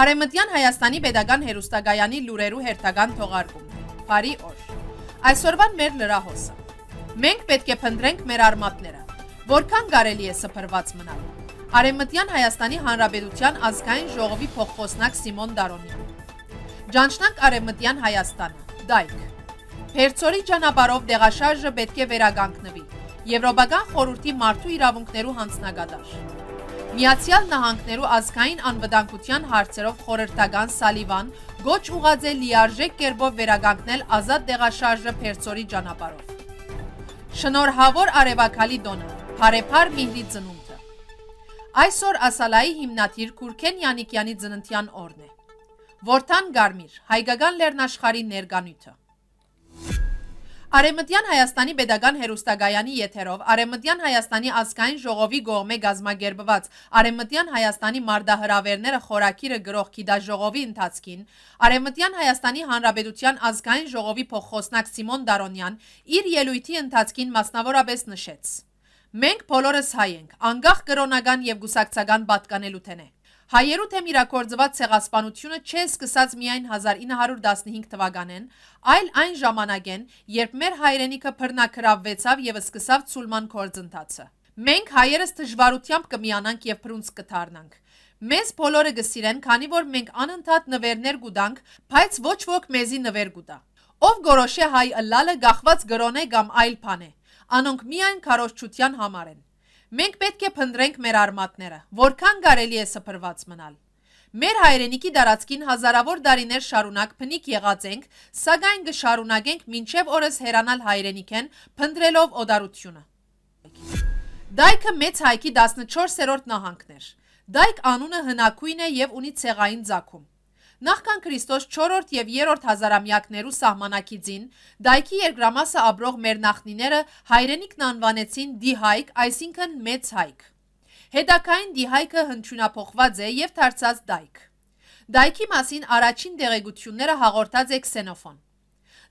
Արեմտյան Հայաստանի Պետական Հերուստագայանի լուրերու հերթական թողարկում։ Բարի օր։ Այսօրվան մեր լրահոսը։ Մենք պետք է փնտրենք մեր արմատները, որքան կարելի է սփռված մնալ։ Արեմտյան Հայաստանի Հանրապետության ազգային ժողովի փոխխոսնակ Սիմոն Դարոնյան։ Ճանչնանք Արեմտյան Հայաստանը։ Դայք։ Հերցորի ճանապարհով դեղաշարժը պետք է վերագանքնվի։ Եվրոպական խորհրդի մարդու իրավունքներու հանձնագետար։ Միացյալ Նահանգներու ազգային անվտանգության հարցերով խորհրդական Սալիվան գոչ ուղաձե լիարժեք կերպով վերագանքնել ազատ դեղաշարժը Փերծորի ճանապարհով։ Շնորհավոր Արևակալի տոնը, Փարեփար Միհրի ծնունդը։ Այսօր Ասալայի հիմնադիր Կուրքեն Յանիկյանի ծննդյան օրն է։ Որթան Գարմիր, հայկական լեռնաշխարի ներկանույթը։ Արեմտյան Հայաստանի Պետական Հերոստագայանի եթերով Արեմտյան Հայաստանի ազգային ժողովի գողմե գազմագերբված Արեմտյան Հայաստանի մարդահրավերները խորակիրը գրող քիդաժողովի ընթացքին Արեմտյան Հայաստանի Հանրապետության ազգային ժողովի փոխխոսնակ Սիմոն Դարոնյան իր ելույթի ընթացքին մասնավորապես նշեց Մենք բոլորս հայ ենք, անկախ կրոնական եւ գուսակցական պատկանելութեն է։ Հայերու թեմ իրակորձված ցեղասպանությունը չէ սկսած միայն 1915 թվականին, այլ այն ժամանակեն, երբ մեր հայրենիքը բռնակրավվեցավ եւ սկսավ ցուլման գործընթացը։ Մենք հայերս դժվարությամբ կմիանանք եւ բրունց կդառնանք։ Մեզ բոլորը գսիրեն, քանի որ մենք անընդհատ նվերներ գուտանք, բայց ոչ ոք մեզի նվեր գուտա։ Ով գորոշե հայ ըլլալը գախված գրոնե կամ այլ բան է։ Անոնք միայն քարոշչության համար են։ Մենք պետք է փնտրենք մեր արմատները, որքան կարելի է սփռված մնալ։ Մեր հայրենիքի դարածքին հազարավոր դարիներ շարունակ փնիկ եղած ենք, սակայն կշարունակենք մինչև օրս հերանալ հայրենիքեն, փնտրելով օդարությունը։ Դայքը մեծ հայքի 14-րդ նահանգն էր։ Դայք անունը հնակույն է եւ ունի ցեղային ցակում։ Նախքան Քրիստոս 4-րդ եւ 3-րդ հազարամյակներու սահմանակիցին դայքի երկրամասը ապրող մեր նախնիները հայրենիքն անվանեցին դիհայք, այսինքն մեծ հայք։ Հետակային դիհայքը հնչյունափոխված է եւ դարձած դայք։ Դայքի մասին առաջին դեղեցությունները հաղորդած է Քսենոֆոն։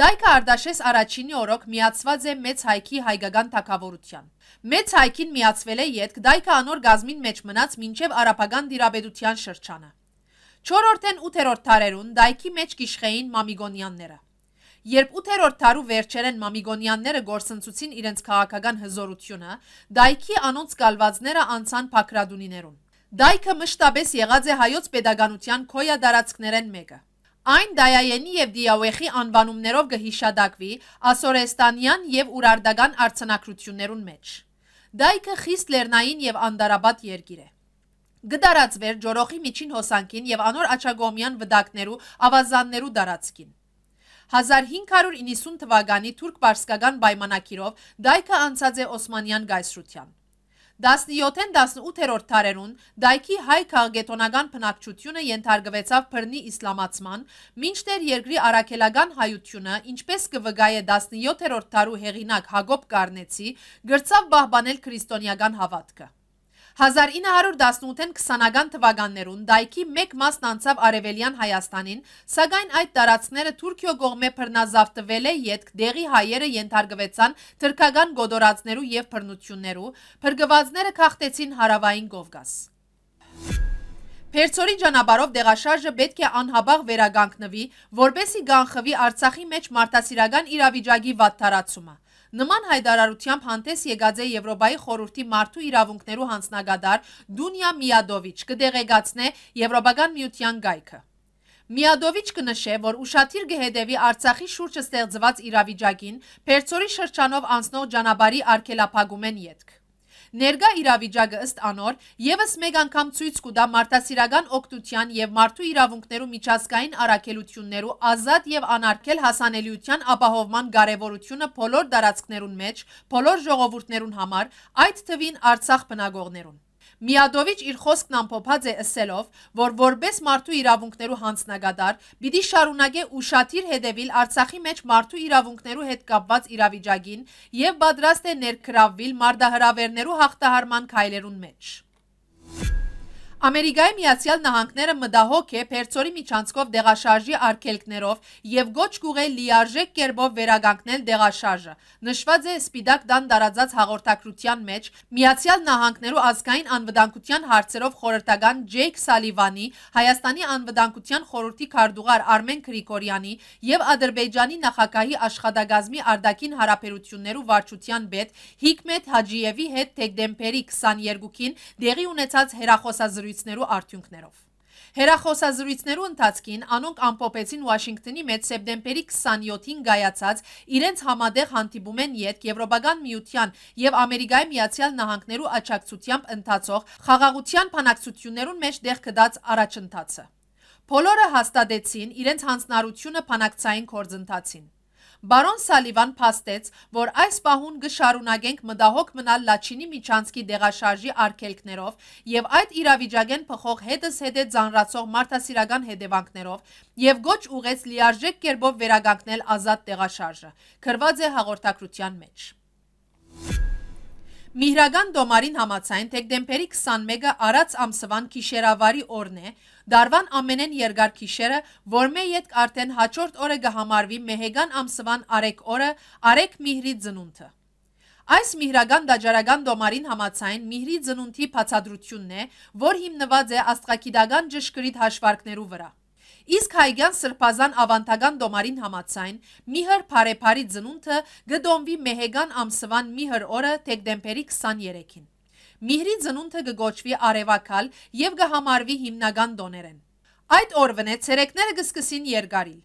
Դայքը Արդաշես առաջինի օրոք միացված է Մեծ Հայքի հայկական թակավորության։ Մեծ Հայքին միացվել է յետք Դայքը անոր գազմին մեջ մնաց մինչև արաբական դիրաբեդության շրջանը։ Չորորդեն ութերորդ թարերուն դայքի մեջ գիշխեին մամիգոնյանները։ Երբ ութերորդ թարու վերջերեն մամիգոնյանները գործընցուցին իրենց քաղաքական հզորությունը, դայքի անոնց կալվածները անցան փակրադունիներուն։ Դայքը մշտապես եղած է հայոց pedagogian քոյա դարածքներեն մեկը։ Այն Դայայենի եւ Դիաուեխի անվանումներով կհիշադակվի ասորեստանյան եւ ուրարդական արցանակրություններուն մեջ։ Դայքը խիստ լեռնային եւ անդարաբատ երկիր է գդարացվեր ջորոխի միջին հոսանքին և անոր աչագոմյան վդակներու, ավազաններու դարացքին։ 1590 թվականի թուրկ-պարսկական պայմանակիրով դայքը անցած է Օսմանյան գայսրության։ 17-18-րդ տարերուն դայքի հայ քաղգետոնական փնակչությունը ենթարգվեցավ բռնի իսլամացման, մինչդեռ երկրի առաքելական հայությունը, ինչպես կվգայե 17-րդ տարու հեղինակ Հակոբ Կարնեցի, գրծավ բահբանել քրիստոնեական հավատքը։ 1918-ին 20-ական թվականներուն դայքի մեկ մասն անցավ արևելյան Հայաստանին, սակայն այդ տարածքները Թուրքիո կողմէ բռնազավթվել է յետք դեղի հայերը ենթարկվեցան թրքական գոդորածներու եւ բռնություններու, բրգվածները քաղտեցին հարավային Կովկաս։ Պերցորի ճանապարով դեղաշարժը պետք է անհաբաղ վերագանքնվի, որբեսի գանխվի Արցախի մեջ մարդասիրական իրավիճակի վատթարացումը։ Նման հայտարարությամբ հանդես եկած է Եվրոպայի խորհրդի մարդու իրավունքներու հանձնագետար Դունիա Միադովիչ կդեղեկացնե Եվրոպական միության գայքը։ Միադովիչ կնշե, որ ուշադիր կհետևի Արցախի շուրջը ստեղծված իրավիճակին, Պերցորի շրջանով անցնող ճանապարհի արգելափակումեն յետք։ Ներգա իրավիճակը ըստ անոր եւս մեկ անգամ ցույց կտա մարդասիրական օգտության եւ մարդու իրավունքներու միջազգային առաքելություններու ազատ եւ անարգել հասանելիության ապահովման կարեւորությունը բոլոր տարածքներուն մեջ, բոլոր ժողովուրդներուն համար, այդ թվին Արցախ բնակողներուն։ Միադովիչ իր խոսքն ամփոփած է ասելով, որ որպես մարդու իրավունքներու հանձնագետար՝ պիտի շարունակե ուշադիր հետևել Արցախի մեջ մարդու իրավունքներու հետ կապված իրավիճակին եւ պատրաստ է ներքրավվել մարդահրավերներու հաղթահարման քայլերուն մեջ։ Ամերիկայի Միացյալ Նահանգները մտահոգ է Փերծորի միջանցքով դեղաշարժի արգելքներով եւ գոչ կուղե լիարժեք կերպով վերագանքնել դեղաշարժը։ Նշված է Սպիտակ դան տարածած հաղորդակցության մեջ Միացյալ Նահանգներու ազգային անվտանգության հարցերով խորհրդական Ջեյք Սալիվանի, Հայաստանի անվտանգության խորհրդի քարտուղար Արմեն Գրիգորյանի եւ Ադրբեջանի նախագահի աշխատակազմի արդակին հարաբերություններու վարչության բեդ Հիկմետ Հաջիևի հետ դեկտեմբերի 22-ին դեղի ունեցած հերախոսազրույցում զրույցներու արդյունքներով։ Հերախոսազրույցներու ընթացքին անոնք ամփոփեցին Վաշինգտոնի մեջ սեպտեմբերի 27-ին գայացած իրենց համատեղ հանդիպում են յետ Եվրոպական միության եւ Ամերիկայի Միացյալ Նահանգներու աջակցությամբ ընթացող խաղաղության բանակցություններուն մեջ դեղ կդած առաջընթացը։ Բոլորը հաստատեցին իրենց հանձնարարությունը բանակցային գործընթացին։ Բարոն Սալիվան փաստեց, որ այս պահուն գշարունակենք մտահոգ մնալ Լաչինի միջանցքի դեղաշարժի արգելքներով եւ այդ իրավիճակեն փոխող հետս հետե ձանրացող մարդասիրական հետևանքներով եւ գոչ ուղեց լիարժեք կերպով վերականգնել ազատ դեղաշարժը։ Քրված է հաղորդակցության մեջ։ Thank you Միհրագան դոմարին համացայն, թե դեմպերի 21-ը առած ամսվան կիշերավարի օրն է, դարվան ամենեն երգար կիշերը, որ մե ետք արդեն հաչորդ օրը գհամարվի մեհեգան ամսվան արեք օրը, արեք միհրի ծնունթը։ Այս միհրագան դաջարական դոմարին համացայն միհրի ծնունթի պացադրությունն է, որ հիմնված է աստղակիդական ճշկրիտ հաշվարկներու վրա։ Իսկ Հայգյան Սրբազան ավանդական դոմարին համացայն Միհր Փարեփարի ծնունդը գդոնվի Մեհեգան ամսվան Միհր օրը դեկտեմբերի 23-ին։ Միհրի ծնունդը կգոչվի Արևակալ եւ կհամարվի հիմնական դոներեն։ Այդ օրվն է ցերեկները գսկսին երգարիլ։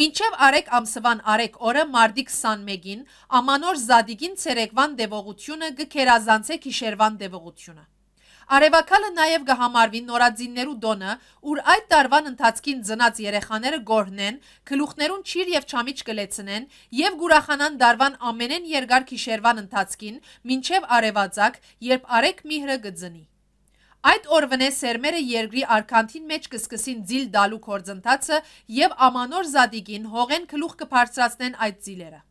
Մինչև արեք ամսվան արեք օրը մարդի 21-ին ամանոր զադիգին ցերեկվան դևողությունը գքերազանցե գիշերվան դևողությունը։ Արևակալը նաև կհամարվի նորաձիններու դոնը, ուր այդ տարվան ընթացքին ծնած երեխաները գորհնեն, քլուխներուն չիր եւ չամիչ կլեցնեն եւ գուրախանան դարվան ամենեն երկար քիշերվան ընթացքին, մինչեւ արևածագ, երբ արեք միհրը կծնի։ Այդ օրվնե սերմերը երկրի արքանթին մեջ կսկսին ձիլ դալու կործընթացը և ամանոր զադիկին հողեն կլուխ կպարցրացնեն այդ ձիլերը։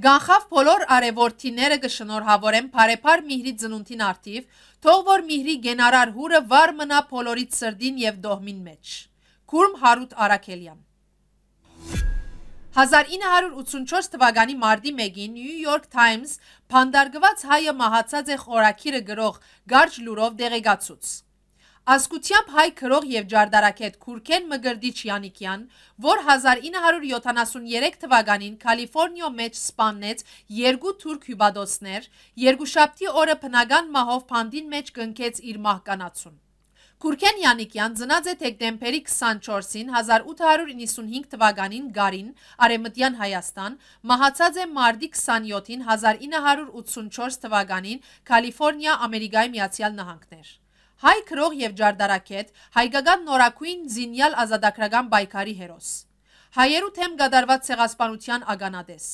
Գանխավ բոլոր արևորթիները կշնորհավորեն բարեպար Միհրի ծնունդին արդիվ, թող որ Միհրի գենարար հուրը վար մնա բոլորից սրդին եւ դողմին մեջ։ Քուրմ Հարութ Արաքելյան 1984 թվականի մարտի 1-ին New York Times փանդարգված հայը մահացած է խորակիրը գրող Գարջ Լուրով դեղեկացուց։ Ասկությամբ հայ քրող եւ ջարդարակետ Քուրքեն Մգրդիչ Յանիկյան, որ 1973 թվականին Կալիֆոռնիո մեջ սպաննեց երկու թուրք հյուբադոսներ, երկուշաբթի օրը բնական մահով փանդին մեջ կնքեց իր մահկանացուն։ Քուրքեն Յանիկյան ծնած է դեկտեմբերի 24-ին 1895 թվականին Գարին, Արեմտյան Հայաստան, մահացած է մարտի 27-ին 1984 թվականին Կալիֆոռնիա, Ամերիկայի Միացյալ Նահանգներ հայ քրող եւ ջարդարակետ, հայկական նորակույն զինյալ ազատագրական պայքարի հերոս։ Հայերու թեմ գդարված ցեղասպանության ագանադես։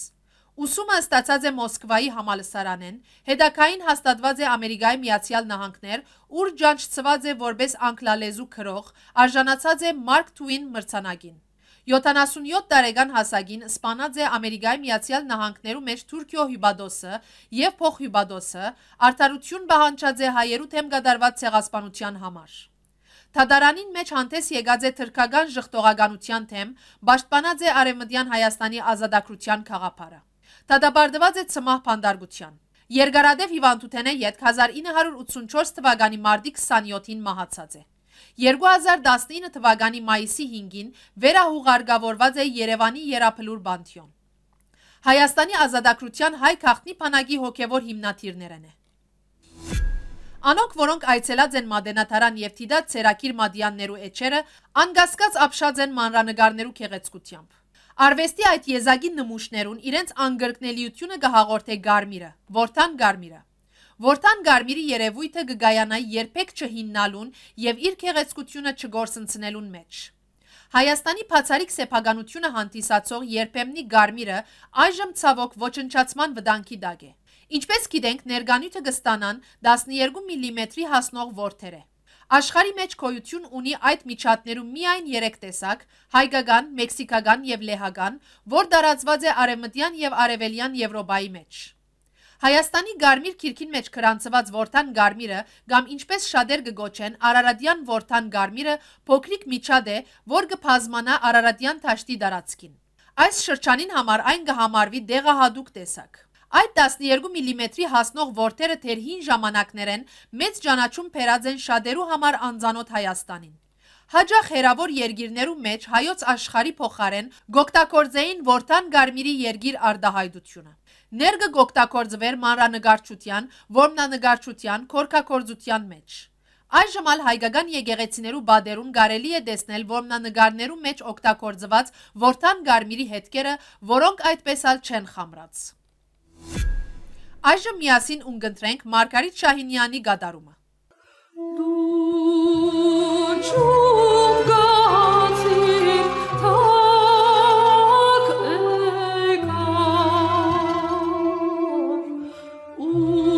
Ուսումը ստացած է Մոսկվայի համալսարանեն, հետակային հաստատված է Ամերիկայի Միացյալ Նահանգներ, ուր ջանչցված է որպես անգլալեզու քրող, արժանացած է Մարկ Թուին մրցանակին։ 77 տարեկան հասակին սպանած է Ամերիկայի Միացյալ Նահանգներու մեջ Թուրքիո հյուբադոսը եւ փոխհյուբադոսը, արդարություն բանջած է հայերու թեմ կատարված ցեղասպանության համար։ Թադարանին մեջ հանդես եկած է թրկական ժխտողականության թեմ, պաշտպանած է Արևմտյան Հայաստանի ազատագրության խաղապարը։ Թադաբարդված է ծմահ փանդարգության։ Երկարադև հիվանդութենը 1984 թվականի մարտի 27-ին մահացած է։ 2019 թվականի մայիսի 5-ին վերահուղարգավորված է Երևանի Երափլուր Բանթյոն։ Հայաստանի ազատագրության հայ քաղտնի բանակի հոգևոր հիմնադիրներն է։ Անոնք, որոնք այցելած են Մադենաթարան եւ Տիդատ Ցերակիր Մադյաններու էջերը, անգասկած ապշած են մանրանկարներու քեղեցկությամբ։ Արվեստի այդ եզակի նմուշներուն իրենց անգրկնելիությունը կհաղորդե Գարմիրը, Որթան Գարմիրը։ Որթան Գարմիրի երևույթը գգայանայի երբեք չհիննալուն եւ իր քեղեցկությունը չգործընցնելուն մեջ։ Հայաստանի բացարիք սեփականությունը հանդիսացող երբեմնի Գարմիրը այժմ ցավոք ոչնչացման վտանգի դակ է։ Ինչպես գիտենք, ներգանյութը կստանան 12 մմ-ի mm հասնող որթեր է։ Աշխարի մեջ գոյություն ունի այդ միջատներում միայն 3 տեսակ՝ հայկական, մեքսիկական եւ լեհական, որ տարածված է արևմտյան եւ արևելյան Եվրոպայի մեջ։ Հայաստանի Գարմիր քիրքին մեջ քրանցված Որթան Գարմիրը կամ ինչպես շատեր կգոչեն Արարատյան Որթան Գարմիրը փոքրիկ միջադ է, որ կփազմանա Արարատյան դաշտի դարածքին։ Այս շրջանին համար այն կհամարվի դեղահատուկ տեսակ։ Այդ 12 մմ-ի mm հասնող որթերը թեր հին ժամանակներեն մեծ ճանաչում փերած են շատերու համար անծանոթ Հայաստանին։ Հաջախ հերավոր երգիրներու մեջ հայոց աշխարի փոխարեն գոկտակորձեին Որթան Գարմիրի երգիր արդահայտությունը։ Ներգը գոգտագործվեր մանրանկարչության, որմնանկարչության, քորքակորձության մեջ։ Այժմ ալ հայկական եկեղեցիներու բադերուն կարելի է տեսնել որմնանկարներու մեջ օգտագործված որդան գարմիրի հետքերը, որոնք այդպես ալ չեն խամրած։ Այժմ միասին ունգընտրենք Մարգարիտ Շահինյանի գադարումը։ Դու Ooh.